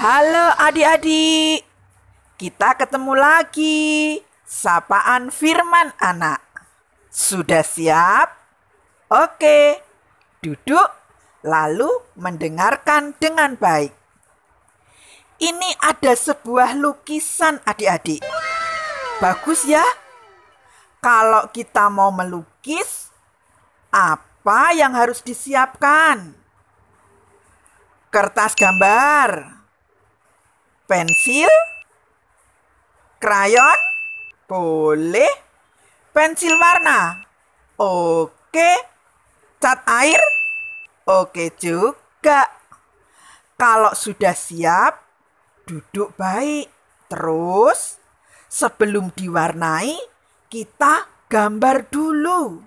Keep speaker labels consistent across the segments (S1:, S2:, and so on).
S1: Halo adik-adik, kita ketemu lagi. Sapaan Firman Anak. Sudah siap? Oke, duduk lalu mendengarkan dengan baik. Ini ada sebuah lukisan adik-adik. Bagus ya? Kalau kita mau melukis, apa yang harus disiapkan? Kertas gambar pensil, krayon, boleh, pensil warna, oke, cat air, oke juga. Kalau sudah siap, duduk baik. Terus, sebelum diwarnai, kita gambar dulu.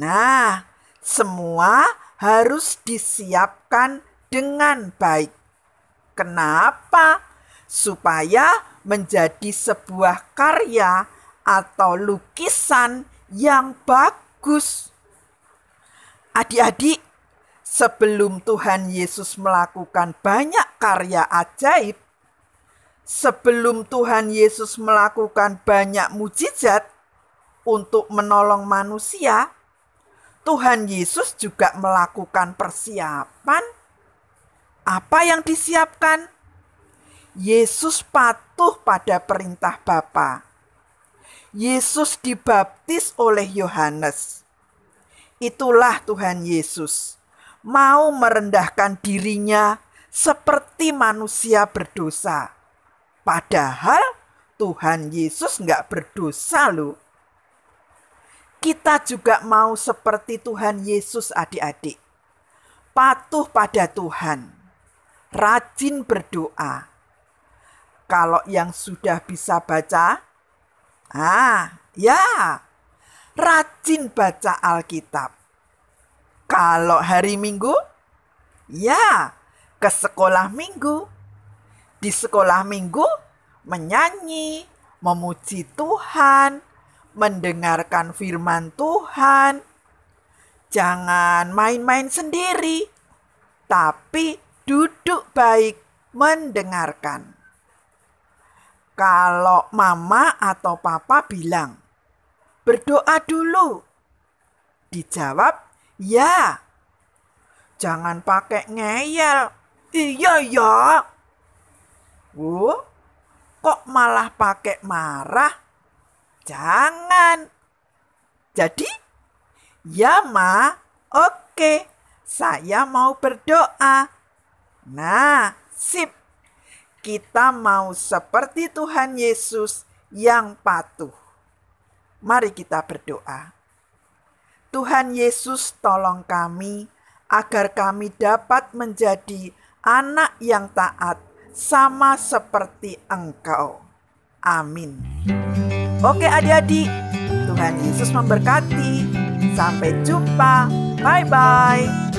S1: Nah, semua harus disiapkan dengan baik. Kenapa? Supaya menjadi sebuah karya atau lukisan yang bagus. Adik-adik, sebelum Tuhan Yesus melakukan banyak karya ajaib, sebelum Tuhan Yesus melakukan banyak mujizat untuk menolong manusia, Tuhan Yesus juga melakukan persiapan apa yang disiapkan? Yesus patuh pada perintah Bapa. Yesus dibaptis oleh Yohanes. Itulah Tuhan Yesus mau merendahkan dirinya seperti manusia berdosa. Padahal Tuhan Yesus nggak berdosa lho. Kita juga mau seperti Tuhan Yesus adik-adik. Patuh pada Tuhan rajin berdoa. Kalau yang sudah bisa baca, ah, ya, rajin baca Alkitab. Kalau hari Minggu, ya, ke sekolah Minggu. Di sekolah Minggu, menyanyi, memuji Tuhan, mendengarkan firman Tuhan. Jangan main-main sendiri, tapi duduk baik mendengarkan. Kalau mama atau papa bilang, berdoa dulu. Dijawab, ya. Jangan pakai ngeyel. Iya ya. Oh, kok malah pakai marah? Jangan. Jadi, ya ma, oke, saya mau berdoa. Nah, sip. Kita mau seperti Tuhan Yesus yang patuh. Mari kita berdoa. Tuhan Yesus, tolong kami agar kami dapat menjadi anak yang taat, sama seperti Engkau. Amin. Oke, adik-adik, Tuhan Yesus memberkati. Sampai jumpa. Bye bye.